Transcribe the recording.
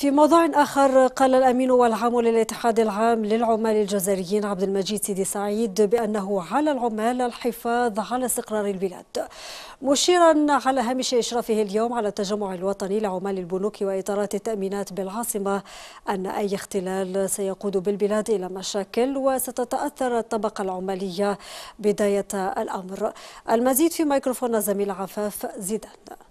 في موضوع آخر قال الأمين والعام للاتحاد العام للعمال الجزائريين عبد المجيد سيدي سعيد بأنه على العمال الحفاظ على استقرار البلاد مشيرا على هامش إشرافه اليوم على التجمع الوطني لعمال البنوك وإطارات التأمينات بالعاصمة أن أي اختلال سيقود بالبلاد إلى مشاكل وستتأثر الطبقة العمالية بداية الأمر المزيد في ميكروفون زميل عفاف زيدان